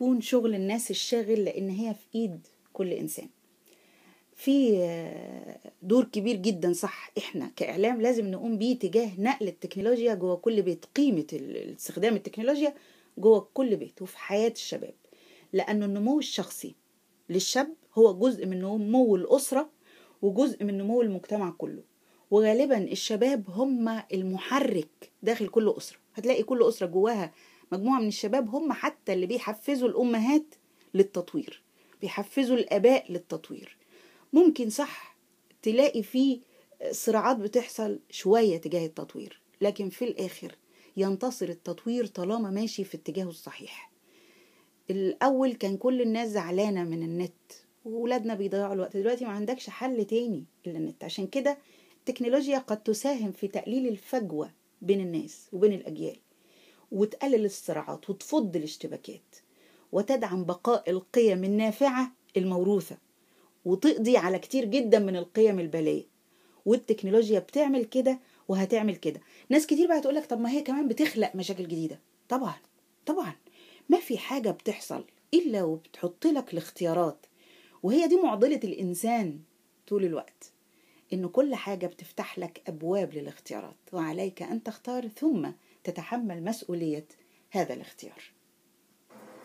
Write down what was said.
يكون شغل الناس الشاغل لأن هي في إيد كل إنسان في آه، دور كبير جدا صح احنا كاعلام لازم نقوم بيه تجاه نقل التكنولوجيا جوه كل بيت قيمه استخدام التكنولوجيا جوه كل بيت وفي حياه الشباب لانه النمو الشخصي للشاب هو جزء من نمو الاسره وجزء من نمو المجتمع كله وغالبا الشباب هم المحرك داخل كل اسره هتلاقي كل اسره جواها مجموعة من الشباب هم حتى اللي بيحفزوا الأمهات للتطوير بيحفزوا الآباء للتطوير ممكن صح تلاقي في صراعات بتحصل شوية تجاه التطوير لكن في الآخر ينتصر التطوير طالما ماشي في اتجاهه الصحيح الأول كان كل الناس زعلانة من النت وولادنا بيضيعوا الوقت دلوقتي ما عندكش حل تاني إلا النت عشان كده التكنولوجيا قد تساهم في تقليل الفجوة بين الناس وبين الأجيال وتقلل الصراعات وتفض الاشتباكات وتدعم بقاء القيم النافعة الموروثة وتقضي على كتير جدا من القيم البالية والتكنولوجيا بتعمل كده وهتعمل كده ناس كتير بقى تقولك طب ما هي كمان بتخلق مشاكل جديدة طبعا طبعا ما في حاجة بتحصل إلا وبتحط لك الاختيارات وهي دي معضلة الإنسان طول الوقت إن كل حاجة بتفتح لك أبواب للاختيارات وعليك أن تختار ثم تتحمل مسؤولية هذا الاختيار